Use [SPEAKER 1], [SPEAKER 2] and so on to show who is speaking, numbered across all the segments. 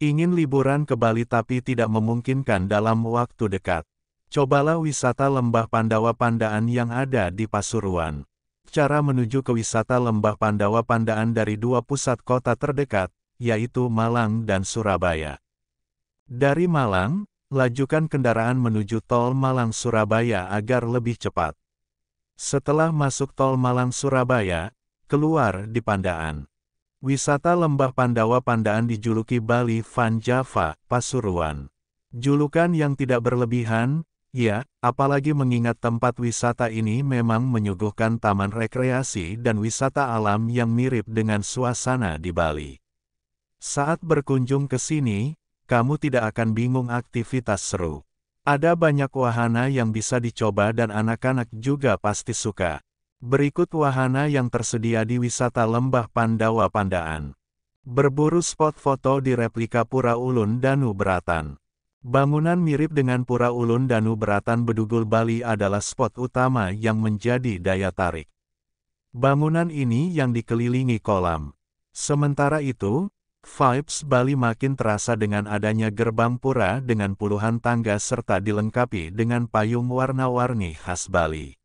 [SPEAKER 1] Ingin liburan ke Bali tapi tidak memungkinkan dalam waktu dekat. Cobalah wisata Lembah Pandawa Pandaan yang ada di Pasuruan. Cara menuju ke wisata Lembah Pandawa Pandaan dari dua pusat kota terdekat, yaitu Malang dan Surabaya. Dari Malang, lajukan kendaraan menuju tol Malang-Surabaya agar lebih cepat. Setelah masuk tol Malang-Surabaya, keluar di Pandaan. Wisata Lembah Pandawa Pandaan dijuluki Bali Van Java, Pasuruan. Julukan yang tidak berlebihan, ya, apalagi mengingat tempat wisata ini memang menyuguhkan taman rekreasi dan wisata alam yang mirip dengan suasana di Bali. Saat berkunjung ke sini, kamu tidak akan bingung aktivitas seru. Ada banyak wahana yang bisa dicoba dan anak-anak juga pasti suka. Berikut wahana yang tersedia di wisata Lembah Pandawa Pandaan. Berburu spot foto di replika Pura Ulun Danu Beratan. Bangunan mirip dengan Pura Ulun Danu Beratan Bedugul Bali adalah spot utama yang menjadi daya tarik. Bangunan ini yang dikelilingi kolam. Sementara itu, vibes Bali makin terasa dengan adanya gerbang pura dengan puluhan tangga serta dilengkapi dengan payung warna-warni khas Bali.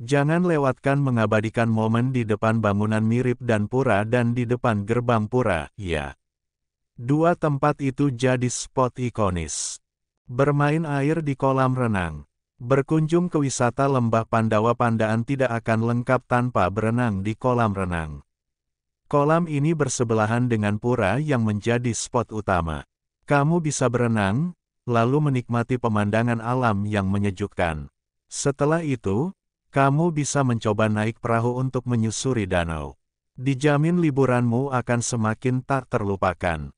[SPEAKER 1] Jangan lewatkan mengabadikan momen di depan bangunan mirip dan pura dan di depan gerbang pura, ya. Dua tempat itu jadi spot ikonis. Bermain air di kolam renang. Berkunjung ke wisata lembah Pandawa Pandaan tidak akan lengkap tanpa berenang di kolam renang. Kolam ini bersebelahan dengan pura yang menjadi spot utama. Kamu bisa berenang, lalu menikmati pemandangan alam yang menyejukkan. Setelah itu, kamu bisa mencoba naik perahu untuk menyusuri danau. Dijamin liburanmu akan semakin tak terlupakan.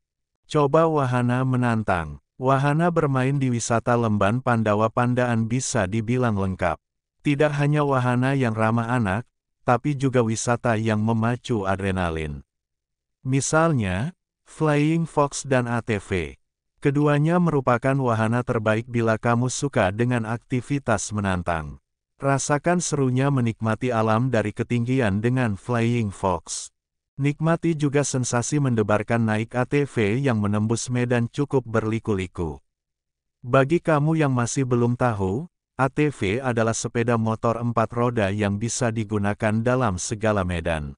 [SPEAKER 1] Coba wahana menantang. Wahana bermain di wisata Lemban Pandawa Pandaan bisa dibilang lengkap. Tidak hanya wahana yang ramah anak, tapi juga wisata yang memacu adrenalin. Misalnya, Flying Fox dan ATV. Keduanya merupakan wahana terbaik bila kamu suka dengan aktivitas menantang. Rasakan serunya menikmati alam dari ketinggian dengan Flying Fox. Nikmati juga sensasi mendebarkan naik ATV yang menembus medan cukup berliku-liku. Bagi kamu yang masih belum tahu, ATV adalah sepeda motor empat roda yang bisa digunakan dalam segala medan.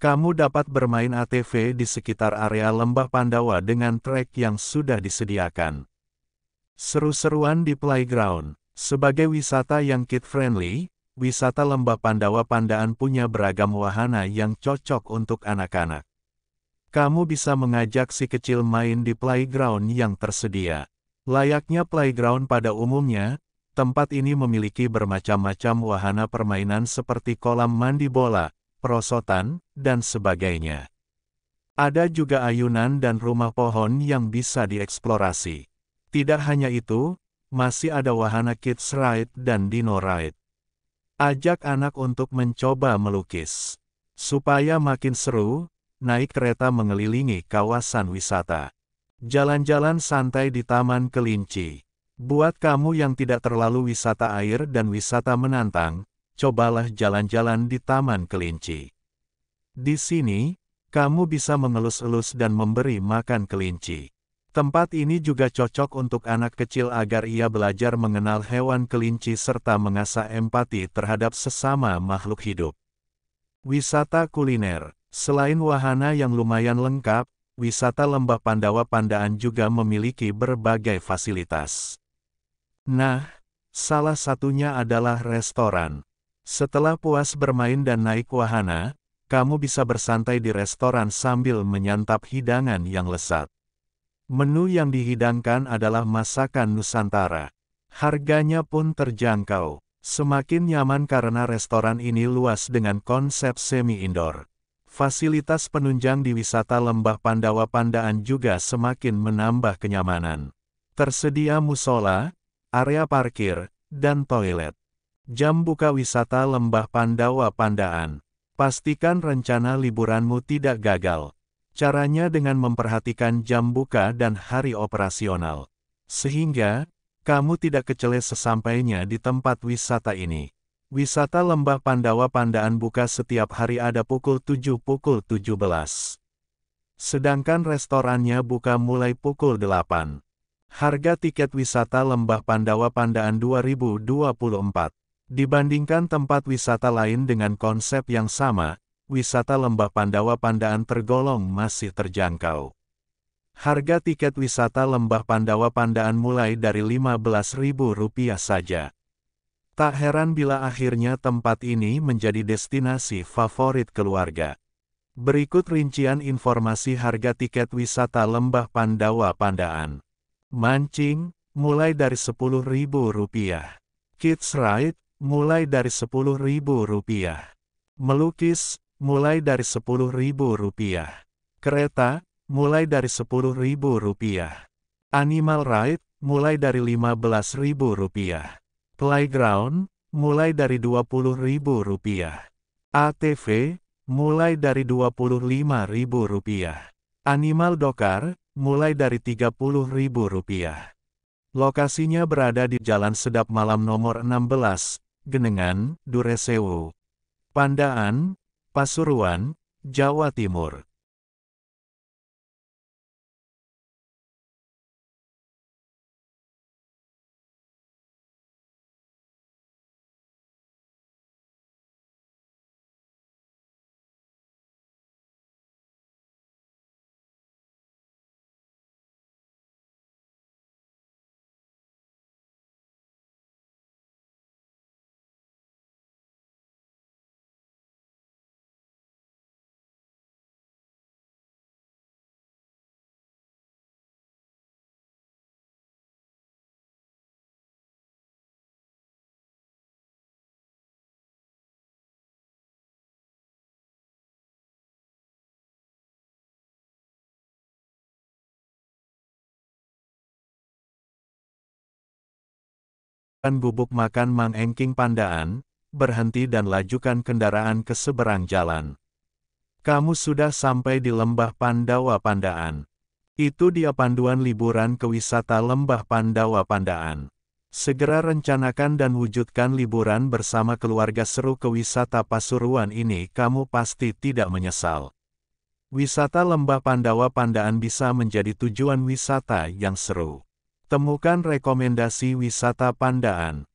[SPEAKER 1] Kamu dapat bermain ATV di sekitar area Lembah Pandawa dengan trek yang sudah disediakan. Seru-seruan di playground. Sebagai wisata yang kid-friendly, wisata lembah Pandawa Pandaan punya beragam wahana yang cocok untuk anak-anak. Kamu bisa mengajak si kecil main di playground yang tersedia. Layaknya playground pada umumnya, tempat ini memiliki bermacam-macam wahana permainan seperti kolam mandi bola, perosotan, dan sebagainya. Ada juga ayunan dan rumah pohon yang bisa dieksplorasi. Tidak hanya itu, masih ada wahana Kids Ride dan Dino Ride. Ajak anak untuk mencoba melukis. Supaya makin seru, naik kereta mengelilingi kawasan wisata. Jalan-jalan santai di Taman Kelinci. Buat kamu yang tidak terlalu wisata air dan wisata menantang, cobalah jalan-jalan di Taman Kelinci. Di sini, kamu bisa mengelus-elus dan memberi makan kelinci. Tempat ini juga cocok untuk anak kecil agar ia belajar mengenal hewan kelinci serta mengasah empati terhadap sesama makhluk hidup. Wisata kuliner Selain wahana yang lumayan lengkap, wisata Lembah Pandawa Pandaan juga memiliki berbagai fasilitas. Nah, salah satunya adalah restoran. Setelah puas bermain dan naik wahana, kamu bisa bersantai di restoran sambil menyantap hidangan yang lesat. Menu yang dihidangkan adalah masakan Nusantara. Harganya pun terjangkau. Semakin nyaman karena restoran ini luas dengan konsep semi-indoor. Fasilitas penunjang di wisata Lembah Pandawa Pandaan juga semakin menambah kenyamanan. Tersedia musola, area parkir, dan toilet. Jam buka wisata Lembah Pandawa Pandaan. Pastikan rencana liburanmu tidak gagal. Caranya dengan memperhatikan jam buka dan hari operasional. Sehingga, kamu tidak kecele sesampainya di tempat wisata ini. Wisata Lembah Pandawa Pandaan buka setiap hari ada pukul 7 pukul 17. Sedangkan restorannya buka mulai pukul 8. Harga tiket wisata Lembah Pandawa Pandaan 2024 Dibandingkan tempat wisata lain dengan konsep yang sama, wisata Lembah Pandawa Pandaan tergolong masih terjangkau. Harga tiket wisata Lembah Pandawa Pandaan mulai dari Rp15.000 saja. Tak heran bila akhirnya tempat ini menjadi destinasi favorit keluarga. Berikut rincian informasi harga tiket wisata Lembah Pandawa Pandaan. Mancing, mulai dari Rp10.000. Kids Ride, mulai dari Rp10.000. Melukis, mulai dari Rp10.000. Kereta, mulai dari Rp10.000. Animal ride, mulai dari Rp15.000. Playground, mulai dari Rp20.000. ATV, mulai dari Rp25.000. Animal dokar, mulai dari Rp30.000. Lokasinya berada di Jalan Sedap Malam nomor 16, Genengan, Duresewu. Pandaan, Pasuruan, Jawa Timur. bubuk makan Mang Engking Pandaan, berhenti dan lajukan kendaraan ke seberang jalan. Kamu sudah sampai di Lembah Pandawa Pandaan. Itu dia panduan liburan ke wisata Lembah Pandawa Pandaan. Segera rencanakan dan wujudkan liburan bersama keluarga seru ke wisata Pasuruan ini kamu pasti tidak menyesal. Wisata Lembah Pandawa Pandaan bisa menjadi tujuan wisata yang seru. Temukan rekomendasi wisata Pandaan.